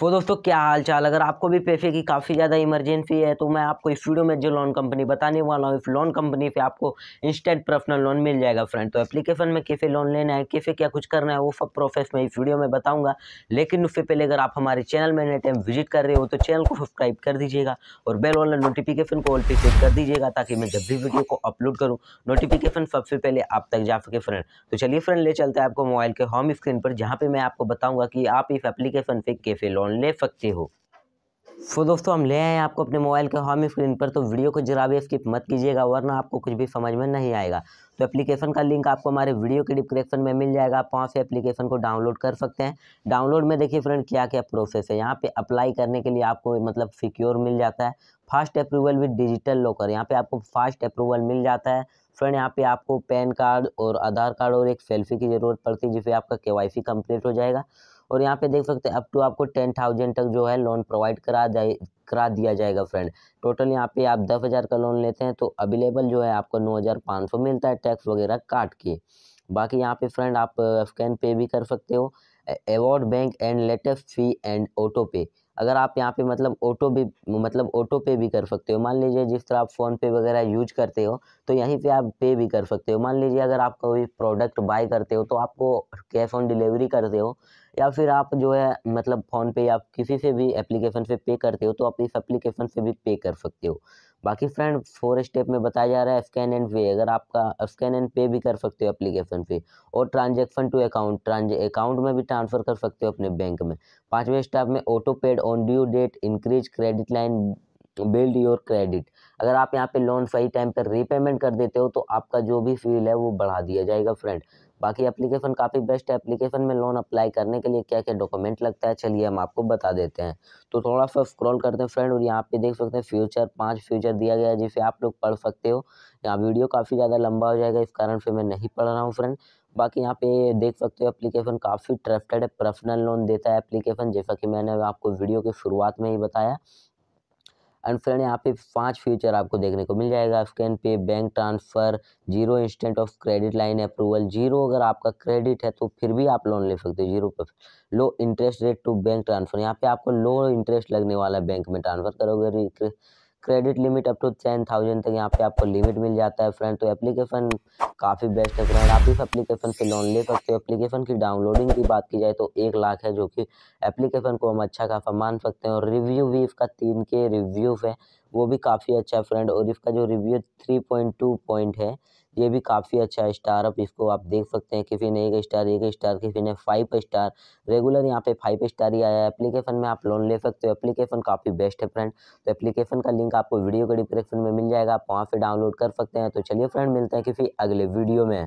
वो दोस्तों क्या हाल चाल अगर आपको भी पैसे की काफ़ी ज़्यादा इमरजेंसी है तो मैं आपको इस वीडियो में जो लोन कंपनी बताने वाला हूँ इस लोन कंपनी पे आपको इंस्टेंट पर्सनल लोन मिल जाएगा फ्रेंड तो एप्लीकेशन में कैसे लोन लेना है कैसे क्या कुछ करना है वो सब प्रोसेस मैं इस वीडियो में बताऊँगा लेकिन उससे पहले अगर आप हमारे चैनल में नए टाइम विजिट कर रहे हो तो चैनल को सब्सक्राइब कर दीजिएगा और बेल ऑनलाइन नोटिफिकेशन को ऑल्टी सेट कर दीजिएगा ताकि मैं जब भी वीडियो को अपलोड करूँ नोटिफिकेशन सबसे पहले आप तक जा सके फ्रेंड तो चलिए फ्रेंड ले चलते हैं आपको मोबाइल के होम स्क्रीन पर जहाँ पर मैं आपको बताऊँगा कि आप इस एप्लीकेशन पर कैसे लोन लोन ले सकते हो सो तो दोस्तों हम ले आए आपको अपने मोबाइल के होम स्क्रीन पर तो वीडियो को जरा भी स्किप मत कीजिएगा वरना आपको कुछ भी समझ में नहीं आएगा तो एप्लीकेशन का लिंक आपको हमारे वीडियो के डिस्क्रिप्शन में मिल जाएगा आप वहाँ से एप्लीकेशन को डाउनलोड कर सकते हैं डाउनलोड में देखिए फ्रेंड क्या क्या प्रोसेस है यहाँ पे अप्लाई करने के लिए आपको मतलब सिक्योर मिल जाता है fast approval with digital locker यहाँ पे आपको फास्ट अप्रूवल मिल जाता है फ्रेंड यहाँ पे आपको पैन कार्ड और आधार कार्ड और एक सेल्फी की ज़रूरत पड़ती है जिससे आपका के कंप्लीट हो जाएगा और यहाँ पे देख सकते हैं अप टू आपको टेन थाउजेंड तक जो है लोन प्रोवाइड करा जाए करा दिया जाएगा फ्रेंड टोटल यहाँ पे आप दस हज़ार का लोन लेते हैं तो अवेलेबल जो है आपको नौ हज़ार पाँच सौ मिलता है टैक्स वगैरह काट के बाकी यहाँ पे फ्रेंड आप स्कैन पे भी कर सकते हो award bank and latest fee and auto pay अगर आप यहाँ पे मतलब ऑटो भी मतलब ऑटो पे भी कर सकते हो मान लीजिए जिस तरह आप फ़ोन पे वगैरह यूज करते हो तो यहीं पे आप पे भी कर सकते हो मान लीजिए अगर आप कोई प्रोडक्ट बाय करते हो तो आपको कैश ऑन डिलीवरी करते हो या फिर आप जो है मतलब फ़ोन पे या किसी से भी एप्लीकेशन से पे करते हो तो आप इस एप्लीकेशन से भी पे कर सकते हो बाकी फ्रेंड फोर स्टेप में बताया जा रहा है स्कैन एंड पे अगर आपका स्कैन एंड पे भी कर सकते हो एप्लीकेशन पे और ट्रांजेक्शन टू अकाउंट ट्रांज अकाउंट में भी ट्रांसफ़र कर सकते हो अपने बैंक में पाँचवें स्टेप में auto paid on due date increase credit line build your credit अगर आप यहाँ पे लोन सही टाइम पर रीपेमेंट कर देते हो तो आपका जो भी फील है वो बढ़ा दिया जाएगा फ्रेंड बाकी एप्लीकेशन काफ़ी बेस्ट है एप्लीकेशन में लोन अप्लाई करने के लिए क्या क्या डॉक्यूमेंट लगता है चलिए हम आपको बता देते हैं तो थोड़ा सा स्क्रॉल करते हैं फ्रेंड और यहाँ पे देख सकते हैं फ्यूचर पांच फ्यूचर दिया गया है जिसे आप लोग पढ़ सकते हो यहाँ वीडियो काफ़ी ज़्यादा लंबा हो जाएगा इस कारण से मैं नहीं पढ़ रहा हूँ फ्रेंड बाकी यहाँ पे देख सकते हो एप्लीकेशन काफ़ी ट्रस्टेड है पर्सनल लोन देता है एप्लीकेशन जैसा कि मैंने आपको वीडियो की शुरुआत में ही बताया एंड फ्रेंड यहाँ पे पांच फ्यूचर आपको देखने को मिल जाएगा scan pay bank transfer zero instant of credit line approval zero अगर आपका क्रेडिट है तो फिर भी आप लोन ले सकते हो जीरो पर low interest rate to bank transfer यहाँ पे आपको लो इंटरेस्ट लगने वाला बैंक में ट्रांसफ़र करोगे credit limit up to ten thousand तक यहाँ पे आपको लिमिट मिल जाता है फ्रेंड तो एप्लीकेशन काफ़ी बेस्ट है फ्रेंड आप इस एप्लीकेशन से लोन ले सकते हो एप्लीकेशन की डाउनलोडिंग की बात की जाए तो एक लाख है जो कि एप्लीकेशन को हम अच्छा खासा मान सकते हैं और रिव्यू भी इसका तीन के रिव्यू है वो भी काफ़ी अच्छा है फ्रेंड और इसका जो review three point two point है ये भी काफ़ी अच्छा स्टार अब इसको आप देख सकते हैं किसी ने एक स्टार एक स्टार किसी ने फाइव स्टार रेगुलर यहाँ पे फाइव स्टार ही आया है एप्लीकेशन में आप लोन ले सकते हो एप्लीकेशन काफ़ी बेस्ट है फ्रेंड तो एप्लीकेशन का लिंक आपको वीडियो के डिस्क्रिप्शन में मिल जाएगा आप वहाँ से डाउनलोड कर सकते हैं तो चलिए फ्रेंड मिलते हैं किसी अगले वीडियो में